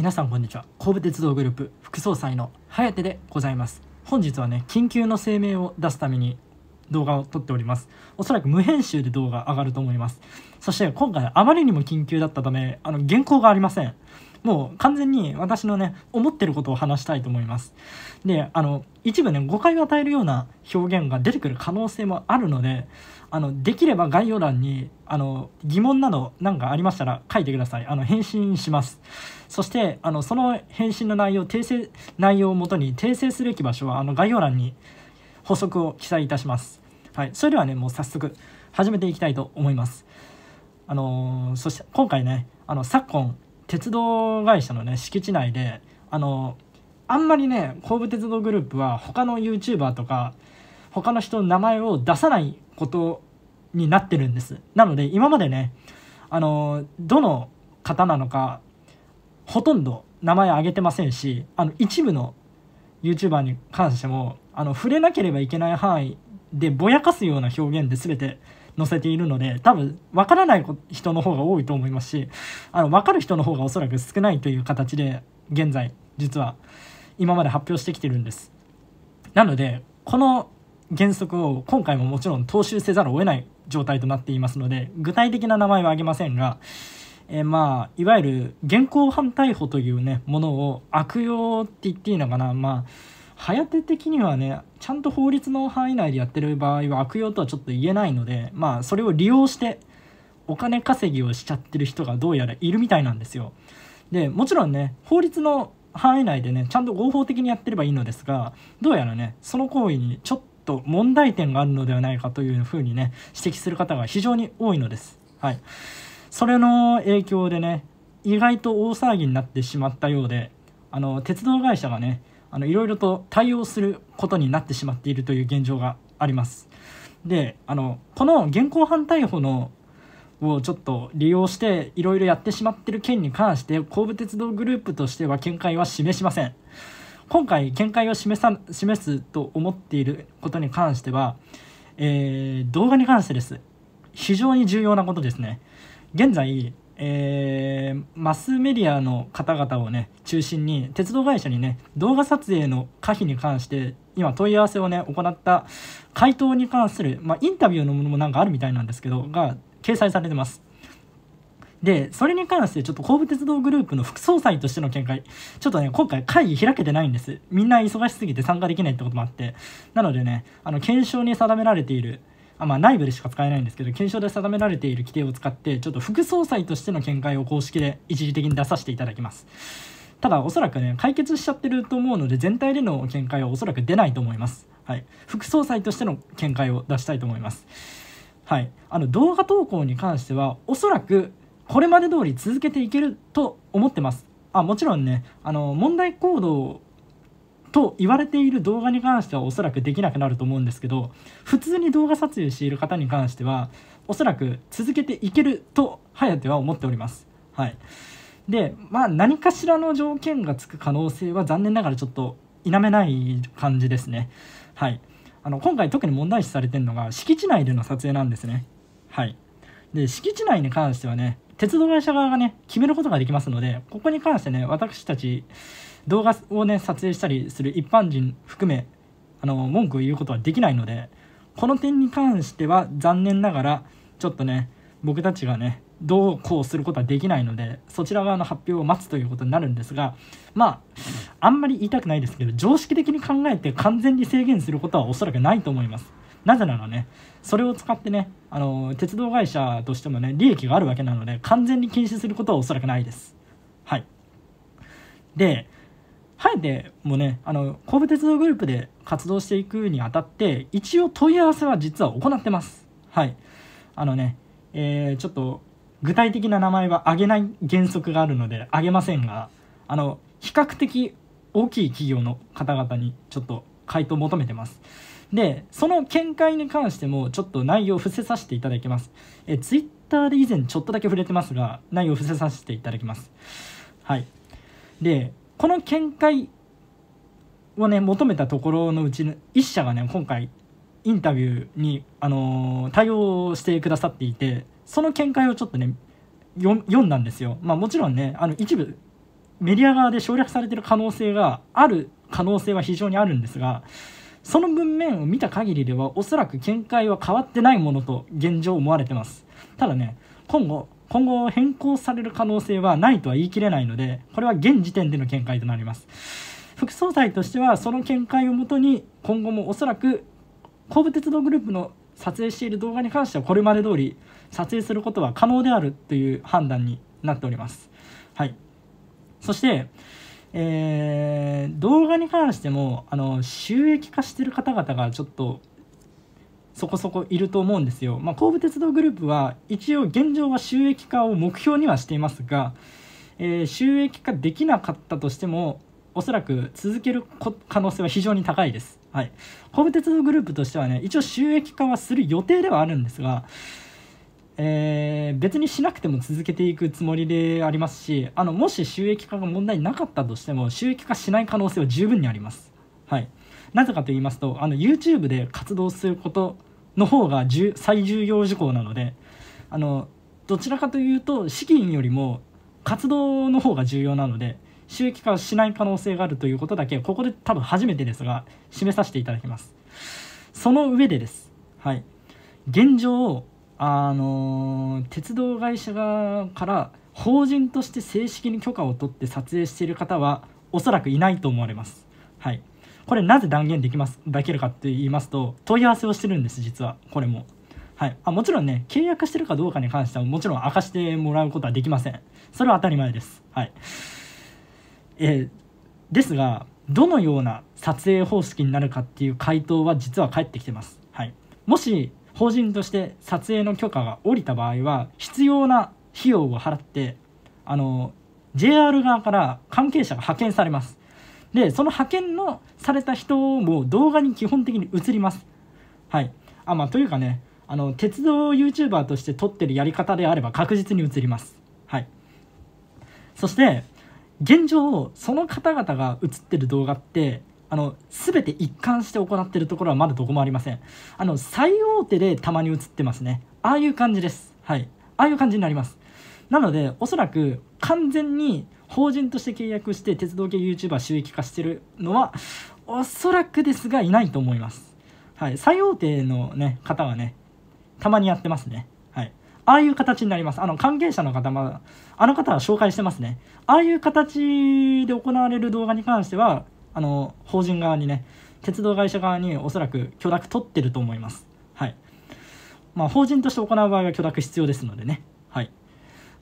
皆さんこんにちは神戸鉄道グループ副総裁の颯でございます本日はね緊急の声明を出すために動画を撮っておりますおそらく無編集で動画上がると思いますそして今回あまりにも緊急だったためあの原稿がありませんもう完全に私のね、思ってることを話したいと思います。で、あの、一部ね、誤解を与えるような表現が出てくる可能性もあるので、あの、できれば概要欄に、あの、疑問など何かありましたら書いてください。あの、返信します。そして、あの、その返信の内容、訂正、内容をもとに訂正すべき場所は、あの、概要欄に補足を記載いたします。はい。それではね、もう早速、始めていきたいと思います。あのー、そして今回ね、あの、昨今、鉄道会社のね敷地内であのあんまりね神戸鉄道グループは他の YouTuber とか他の人の名前を出さないことになってるんですなので今までねあのどの方なのかほとんど名前挙げてませんしあの一部の YouTuber に関してもあの触れなければいけない範囲でぼやかすような表現で全て載せているので多分分からない人の方が多いと思いますしあの分かる人の方がおそらく少ないという形で現在実は今まで発表してきてるんです。なのでこの原則を今回ももちろん踏襲せざるを得ない状態となっていますので具体的な名前は挙げませんが、えー、まあいわゆる現行犯逮捕というねものを悪用って言っていいのかなまあ早手的にはねちゃんと法律の範囲内でやってる場合は悪用とはちょっと言えないのでまあそれを利用してお金稼ぎをしちゃってる人がどうやらいるみたいなんですよ。でもちろんね法律の範囲内でねちゃんと合法的にやってればいいのですがどうやらねその行為にちょっと問題点があるのではないかというふうにね指摘する方が非常に多いのです。はい、それの影響でね意外と大騒ぎになってしまったようであの鉄道会社がねあのいろいろと対応することになってしまっているという現状があります。であのこの現行犯逮捕のをちょっと利用していろいろやってしまってる件に関して神戸鉄道グループとしては見解は示しません今回見解を示さ示すと思っていることに関しては、えー、動画に関してです非常に重要なことですね現在えー、マスメディアの方々をね中心に鉄道会社にね動画撮影の可否に関して今問い合わせをね行った回答に関する、まあ、インタビューのものもなんかあるみたいなんですけどが掲載されてます。で、それに関して、ちょっと神戸鉄道グループの副総裁としての見解、ちょっとね、今回会議開けてないんです。みんな忙しすぎて参加できないってこともあって。なのでね、あの、検証に定められている、あまあ、内部でしか使えないんですけど検証で定められている規定を使ってちょっと副総裁としての見解を公式で一時的に出させていただきますただおそらくね解決しちゃってると思うので全体での見解はおそらく出ないと思いますはい副総裁としての見解を出したいと思いますはいあの動画投稿に関してはおそらくこれまで通り続けていけると思ってますあもちろんねあの問題行動と言われている動画に関してはおそらくできなくなると思うんですけど普通に動画撮影している方に関してはおそらく続けていけるとては思っております。はい、でまあ何かしらの条件がつく可能性は残念ながらちょっと否めない感じですね。はいあの今回特に問題視されてるのが敷地内での撮影なんですね。はい、で敷地内に関してはね鉄道会社側がね決めることができますのでここに関してね私たち動画をね撮影したりする一般人含めあの文句を言うことはできないのでこの点に関しては残念ながらちょっとね僕たちがねどうこうすることはできないのでそちら側の発表を待つということになるんですがまああんまり言いたくないですけど常識的に考えて完全に制限することはおそらくないと思いますなぜならねそれを使ってねあの鉄道会社としてもね利益があるわけなので完全に禁止することはおそらくないですはいではえてもねあの神戸鉄道グループで活動していくにあたって一応問い合わせは実は行ってますはいあのねえー、ちょっと具体的な名前は挙げない原則があるので挙げませんがあの比較的大きい企業の方々にちょっと回答求めてますでその見解に関してもちょっと内容を伏せさせていただきますえツイッターで以前ちょっとだけ触れてますが内容を伏せさせていただきますはいでこの見解をね求めたところのうちの1社がね今回インタビューに、あのー、対応してくださっていてその見解をちょっとね読んだんですよ。まあ、もちろんねあの一部メディア側で省略されてる可能性がある可能性は非常にあるんですがその文面を見た限りではおそらく見解は変わってないものと現状思われてますただね今後今後変更される可能性はないとは言い切れないのでこれは現時点での見解となります副総裁としてはその見解をもとに今後もおそらく神戸鉄道グループの撮影している動画に関してはこれまで通り撮影することは可能であるという判断になっております。はい、そして、えー、動画に関してもあの収益化している方々がちょっとそこそこいると思うんですよ。まあ、神戸鉄道グループは一応現状は収益化を目標にはしていますが、えー、収益化できなかったとしてもおそらく続ける可能性は非常に高いです。はい、神戸鉄道グループとしてはね一応収益化はする予定ではあるんですが、えー、別にしなくても続けていくつもりでありますしあのもし収益化が問題なかったとしても収益化しない可能性は十分にあります。はいなぜかと言いますとあの YouTube で活動することの方が最重要事項なのであのどちらかというと資金よりも活動の方が重要なので収益化しない可能性があるということだけここで多分初めてですが示させていただきますその上でですはい現状あの鉄道会社側から法人として正式に許可を取って撮影している方はおそらくいないと思われますはいこれなぜ断言できますでけるかって言いますと問い合わせをしてるんです実はこれも。はい、あもちろんね契約してるかどうかに関してはもちろん明かしてもらうことはできませんそれは当たり前です、はいえー、ですがどのような撮影方式になるかっていう回答は実は返ってきてます、はい、もし法人として撮影の許可が下りた場合は必要な費用を払ってあの JR 側から関係者が派遣されますでその派遣のされた人も動画に基本的に映りますはいあまあというかねあの鉄道 YouTuber として撮ってるやり方であれば確実に映りますはいそして現状その方々が映ってる動画ってあの全て一貫して行ってるところはまだどこもありませんあの最大手でたまに映ってますねああいう感じですはいああいう感じになりますなのでおそらく完全に法人として契約して鉄道系 YouTuber 収益化してるのはおそらくですがいないと思います。はい、最大手の、ね、方はねたまにやってますね。はい、ああいう形になります。あの関係者の方まだあの方は紹介してますね。ああいう形で行われる動画に関してはあの法人側にね鉄道会社側におそらく許諾取ってると思います。はいまあ、法人として行う場合は許諾必要ですのでね。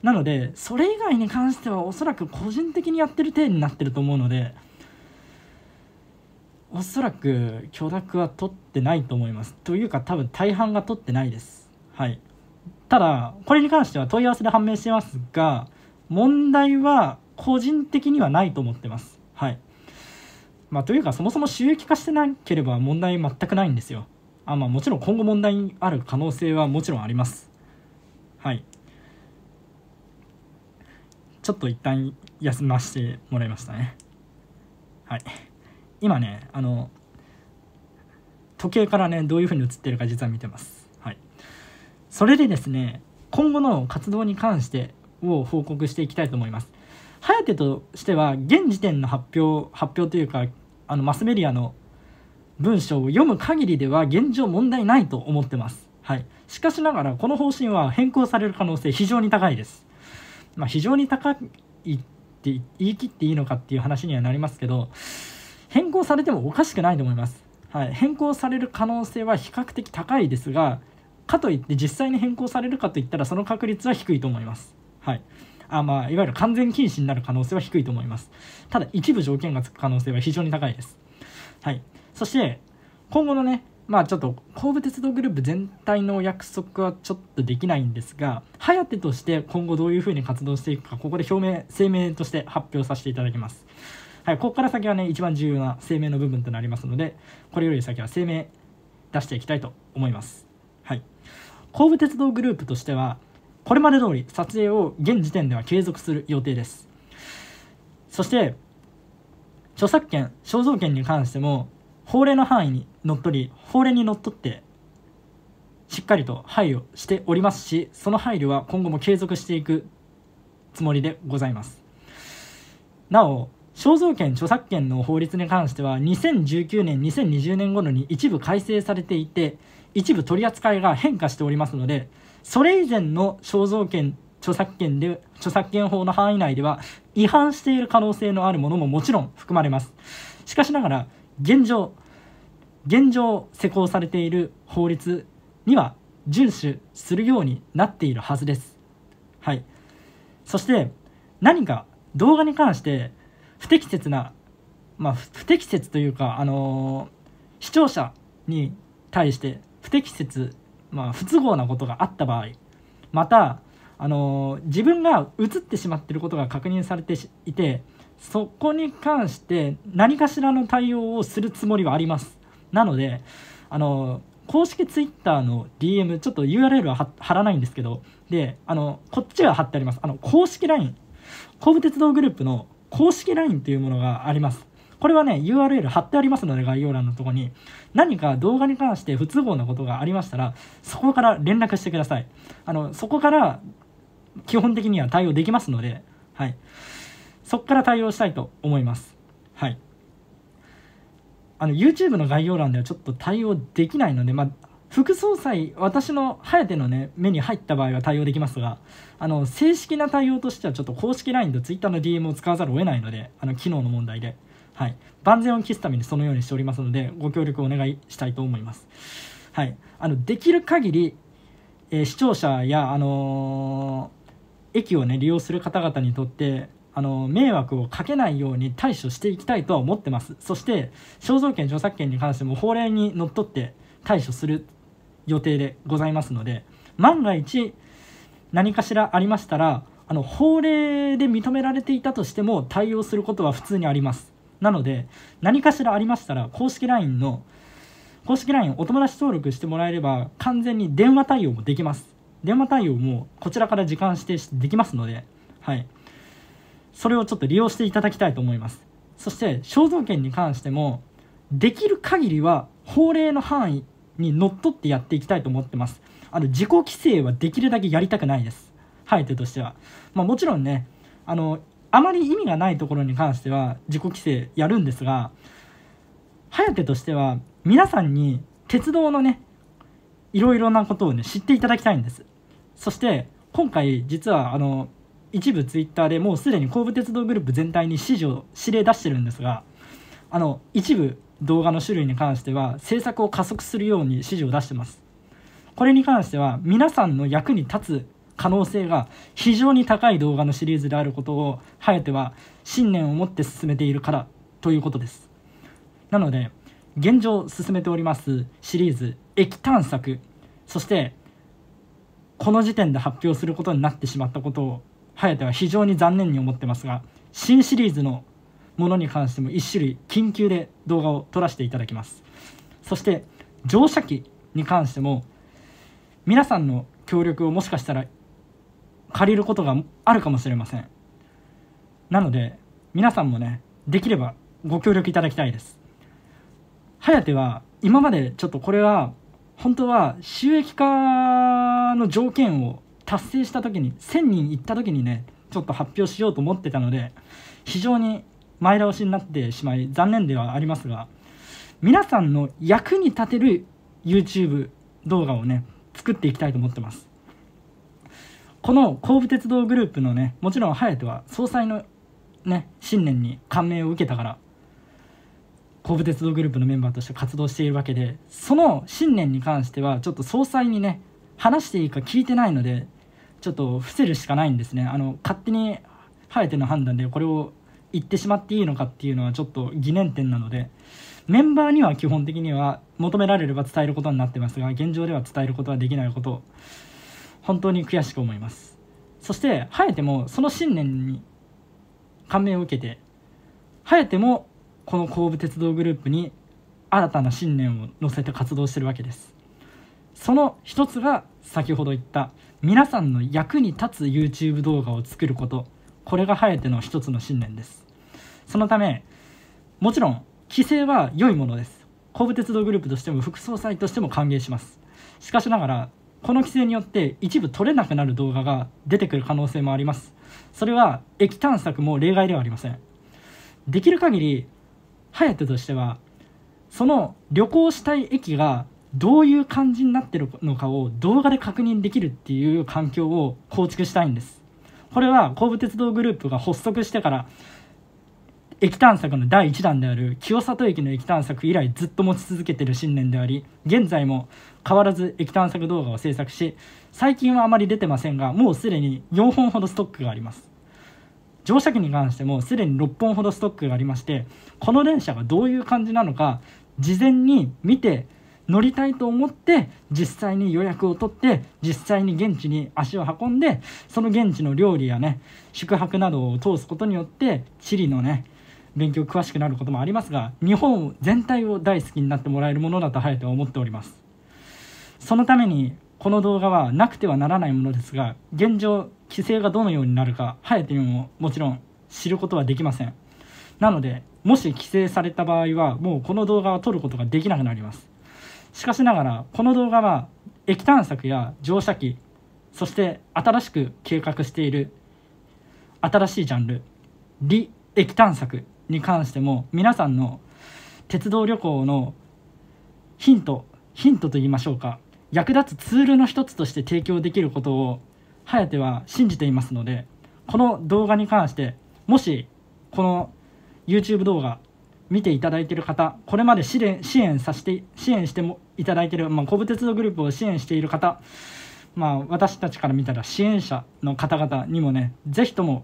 なのでそれ以外に関してはおそらく個人的にやってる体になってると思うのでおそらく許諾は取ってないと思いますというか多分大半が取ってないですはいただこれに関しては問い合わせで判明してますが問題は個人的にはないと思ってますはいまあというかそもそも収益化してなければ問題全くないんですよあまあもちろん今後問題ある可能性はもちろんありますはいちょっと一旦休ませてもらいましたねはい今ねあの時計からねどういう風に映ってるか実は見てますはいそれでですね今後の活動に関してを報告していきたいと思います颯としては現時点の発表発表というかあのマスメディアの文章を読む限りでは現状問題ないと思ってますはいしかしながらこの方針は変更される可能性非常に高いですまあ、非常に高いって言い切っていいのかっていう話にはなりますけど変更されてもおかしくないと思います、はい、変更される可能性は比較的高いですがかといって実際に変更されるかといったらその確率は低いと思います、はいあまあ、いわゆる完全禁止になる可能性は低いと思いますただ一部条件がつく可能性は非常に高いです、はい、そして今後のねまあちょっと神戸鉄道グループ全体の約束はちょっとできないんですが颯として今後どういうふうに活動していくかここで表明声明として発表させていただきます。はい、ここから先はね一番重要な声明の部分となりますのでこれより先は声明出していきたいと思います。はい、神戸鉄道グループとしてはこれまで通り撮影を現時点では継続する予定です。そして著作権肖像権に関しても法令の範囲にのっとり法令にのっとってしっかりと配慮しておりますしその配慮は今後も継続していくつもりでございますなお肖像権著作権の法律に関しては2019年2020年頃に一部改正されていて一部取り扱いが変化しておりますのでそれ以前の肖像権著作権で著作権法の範囲内では違反している可能性のあるものももちろん含まれますしかしながら現状現状施行されている法律には遵守するようになっているはずです。はい、そして何か動画に関して不適切な、まあ、不適切というか、あのー、視聴者に対して不適切、まあ、不都合なことがあった場合また、あのー、自分が映ってしまっていることが確認されていてそこに関して何かしらの対応をするつもりはありますなのであの公式 Twitter の DM ちょっと URL は貼らないんですけどであのこっちは貼ってありますあの公式 LINE 神戸鉄道グループの公式 LINE というものがありますこれはね URL 貼ってありますので概要欄のとこに何か動画に関して不都合なことがありましたらそこから連絡してくださいあのそこから基本的には対応できますのではいそこから対応したいと思います。はい。あの、YouTube の概要欄ではちょっと対応できないので、まあ、副総裁、私の手のね、目に入った場合は対応できますが、あの、正式な対応としてはちょっと公式 LINE と Twitter の DM を使わざるを得ないので、あの、機能の問題で。はい。万全を期すためにそのようにしておりますので、ご協力をお願いしたいと思います。はい。あの、できる限り、えー、視聴者や、あのー、駅をね、利用する方々にとって、あの迷惑をかけないように対処していきたいとは思ってますそして肖像権著作権に関しても法令にのっとって対処する予定でございますので万が一何かしらありましたらあの法令で認められていたとしても対応することは普通にありますなので何かしらありましたら公式 LINE の公式 LINE お友達登録してもらえれば完全に電話対応もできます電話対応もこちらから時間指定できますのではいそれをちょっと利用していただきたいと思いますそして肖像権に関してもできる限りは法令の範囲にのっとってやっていきたいと思ってますあの自己規制はできるだけやりたくないです生えとしては、まあ、もちろんねあのあまり意味がないところに関しては自己規制やるんですが颯としては皆さんに鉄道のねいろいろなことをね知っていただきたいんですそして今回実はあの一部ツイッターでもうすでに神戸鉄道グループ全体に指示を指令出してるんですがあの一部動画の種類に関しては制作を加速するように指示を出してますこれに関しては皆さんの役に立つ可能性が非常に高い動画のシリーズであることをあえては信念を持って進めているからということですなので現状進めておりますシリーズ液探索そしてこの時点で発表することになってしまったことを颯は非常に残念に思ってますが新シリーズのものに関しても1種類緊急で動画を撮らせていただきますそして乗車機に関しても皆さんの協力をもしかしたら借りることがあるかもしれませんなので皆さんもねできればご協力いただきたいです颯は今までちょっとこれは本当は収益化の条件を達成した時に1000人いった時にねちょっと発表しようと思ってたので非常に前倒しになってしまい残念ではありますが皆さんの役に立てる YouTube 動画をね作っていきたいと思ってますこの神戸鉄道グループのねもちろん颯は総裁のね信念に感銘を受けたから神戸鉄道グループのメンバーとして活動しているわけでその信念に関してはちょっと総裁にね話していいか聞いてないのでちょっと伏せるしかないんですねあの勝手に生えての判断でこれを言ってしまっていいのかっていうのはちょっと疑念点なのでメンバーには基本的には求められれば伝えることになってますが現状では伝えることはできないことを本当に悔しく思いますそして生えてもその信念に感銘を受けて生えてもこの神戸鉄道グループに新たな信念を乗せて活動してるわけですその一つが先ほど言った皆さんの役に立つ YouTube 動画を作ることこれがハヤテの一つの信念ですそのためもちろん規制は良いものです神戸鉄道グループとしても副総裁としても歓迎しますしかしながらこの規制によって一部撮れなくなる動画が出てくる可能性もありますそれは液探索も例外ではありませんできる限りハヤテとしてはその旅行したい駅がどういう感じになってるのかを動画で確認できるっていう環境を構築したいんですこれは神戸鉄道グループが発足してから駅探索の第1弾である清里駅の駅探索以来ずっと持ち続けてる信念であり現在も変わらず駅探索動画を制作し最近はあまり出てませんがもうすでに4本ほどストックがあります乗車機に関してもすでに6本ほどストックがありましてこの電車がどういう感じなのか事前に見て乗りたいと思って実際に予約を取って実際に現地に足を運んでその現地の料理やね宿泊などを通すことによって地理のね勉強詳しくなることもありますが日本全体を大好きになってもらえるものだとはえて思っておりますそのためにこの動画はなくてはならないものですが現状規制がどのようになるかはえてももちろん知ることはできませんなのでもし規制された場合はもうこの動画は撮ることができなくなりますしかしながらこの動画は液探索や乗車機そして新しく計画している新しいジャンル「理液探索」に関しても皆さんの鉄道旅行のヒントヒントと言いましょうか役立つツールの一つとして提供できることを颯は信じていますのでこの動画に関してもしこの YouTube 動画見ていただいている方これまで支援支援させて支援してもいただいている、まあ、神戸鉄道グループを支援している方、まあ、私たちから見たら支援者の方々にもねぜひとも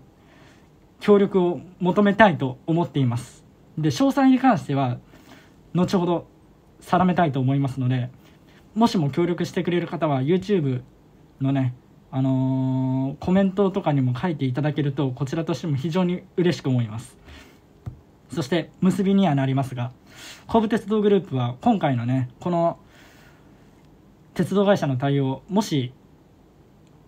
協力を求めたいと思っていますで詳細に関しては後ほど定めたいと思いますのでもしも協力してくれる方は YouTube のねあのー、コメントとかにも書いていただけるとこちらとしても非常に嬉しく思います。そして結びにはなりますが神ブ鉄道グループは今回のねこの鉄道会社の対応もし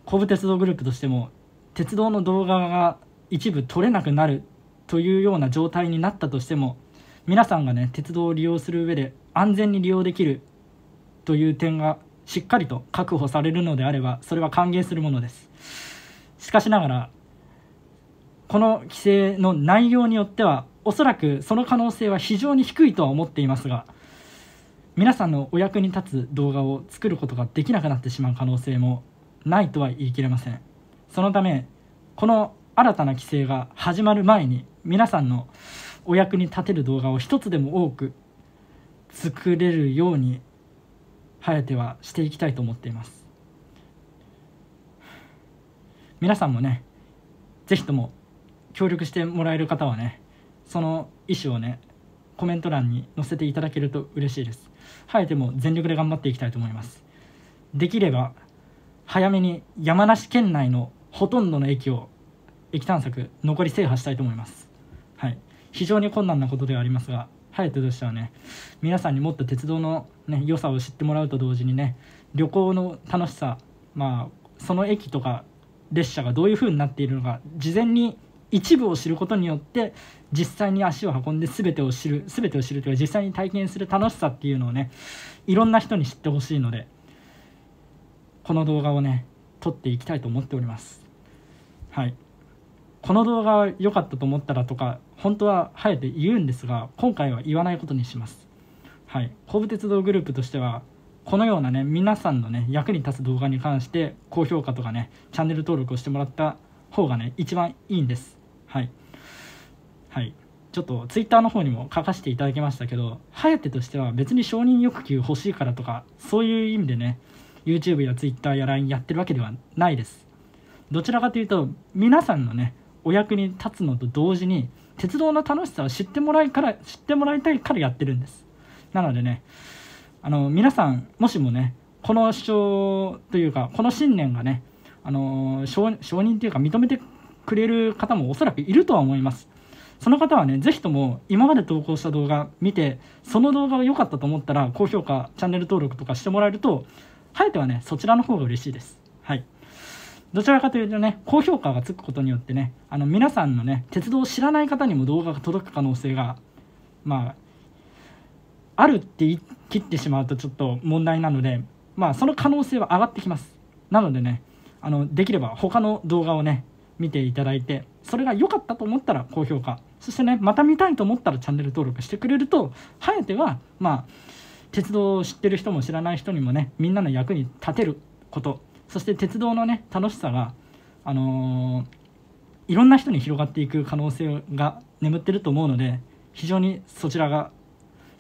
神ブ鉄道グループとしても鉄道の動画が一部撮れなくなるというような状態になったとしても皆さんがね鉄道を利用する上で安全に利用できるという点がしっかりと確保されるのであればそれは歓迎するものですしかしながらこの規制の内容によってはおそらくその可能性は非常に低いとは思っていますが皆さんのお役に立つ動画を作ることができなくなってしまう可能性もないとは言い切れませんそのためこの新たな規制が始まる前に皆さんのお役に立てる動画を一つでも多く作れるように颯はしていきたいと思っています皆さんもね是非とも協力してもらえる方はねその意思をねコメント欄に載せていただけると嬉しいです生えても全力で頑張っていきたいと思いますできれば早めに山梨県内のほとんどの駅を駅探索残り制覇したいと思いますはい非常に困難なことではありますがハヤトとしてはね皆さんにもっと鉄道の、ね、良さを知ってもらうと同時にね旅行の楽しさまあその駅とか列車がどういう風になっているのか事前に一部を知ることによって実際に足を運んで全てを知る全てを知るというか実際に体験する楽しさっていうのをねいろんな人に知ってほしいのでこの動画をね撮っていきたいと思っておりますはいこの動画は良かったと思ったらとか本当は生えて言うんですが今回は言わないことにしますはい神戸鉄道グループとしてはこのようなね皆さんのね役に立つ動画に関して高評価とかねチャンネル登録をしてもらった方がね一番いいんですはいはいちょっとツイッターの方にも書かせていただきましたけど颯としては別に承認欲求欲しいからとかそういう意味でね YouTube や Twitter や LINE やってるわけではないですどちらかというと皆さんのねお役に立つのと同時に鉄道の楽しさを知ってもらいから知ってもらいたいからやってるんですなのでねあの皆さんもしもねこの主張というかこの信念がねあの承認というか認めてくれる方もおそらくいるとは思います。その方はね、ぜひとも今まで投稿した動画見て、その動画が良かったと思ったら、高評価、チャンネル登録とかしてもらえると、はえてはね、そちらの方が嬉しいです。はい。どちらかというとね、高評価がつくことによってね、あの皆さんのね、鉄道を知らない方にも動画が届く可能性が、まあ、あるって言い切ってしまうとちょっと問題なので、まあ、その可能性は上がってきます。なのでね、あのできれば他の動画をね、見ていただいてそれが良かったと思ったら高評価そしてねまた見たいと思ったらチャンネル登録してくれるとあえてはまあ鉄道を知ってる人も知らない人にもねみんなの役に立てることそして鉄道のね楽しさがあのー、いろんな人に広がっていく可能性が眠ってると思うので非常にそちらが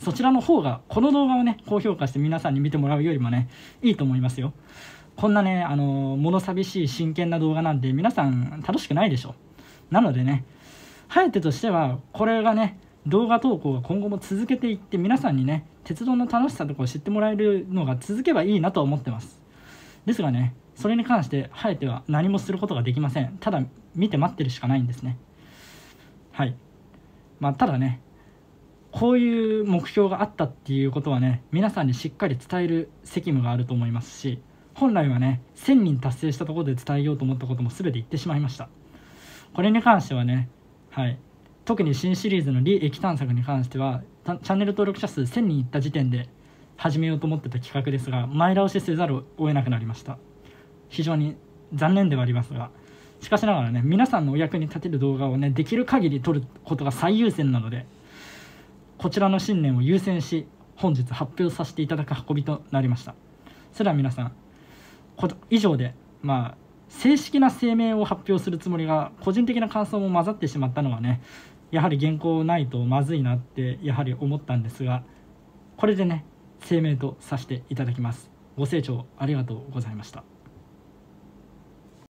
そちらの方がこの動画をね高評価して皆さんに見てもらうよりもねいいと思いますよ。こんなね、あの物寂しい真剣な動画なんて皆さん楽しくないでしょ。なのでね、ハエテとしては、これがね、動画投稿が今後も続けていって、皆さんにね、鉄道の楽しさとかを知ってもらえるのが続けばいいなと思ってます。ですがね、それに関して、ハエテは何もすることができません。ただ、見て待ってるしかないんですね。はい。まあ、ただね、こういう目標があったっていうことはね、皆さんにしっかり伝える責務があると思いますし、本来はね1000人達成したところで伝えようと思ったことも全て言ってしまいましたこれに関してはねはい特に新シリーズの利益探索に関してはチャンネル登録者数1000人いった時点で始めようと思ってた企画ですが前倒しせざるを得なくなりました非常に残念ではありますがしかしながらね皆さんのお役に立てる動画をねできる限り撮ることが最優先なのでこちらの信念を優先し本日発表させていただく運びとなりましたそれでは皆さんこと以上で、まあ、正式な声明を発表するつもりが個人的な感想も混ざってしまったのはねやはり原稿ないとまずいなってやはり思ったんですがこれでね声明とさせていただきますご清聴ありがとうございました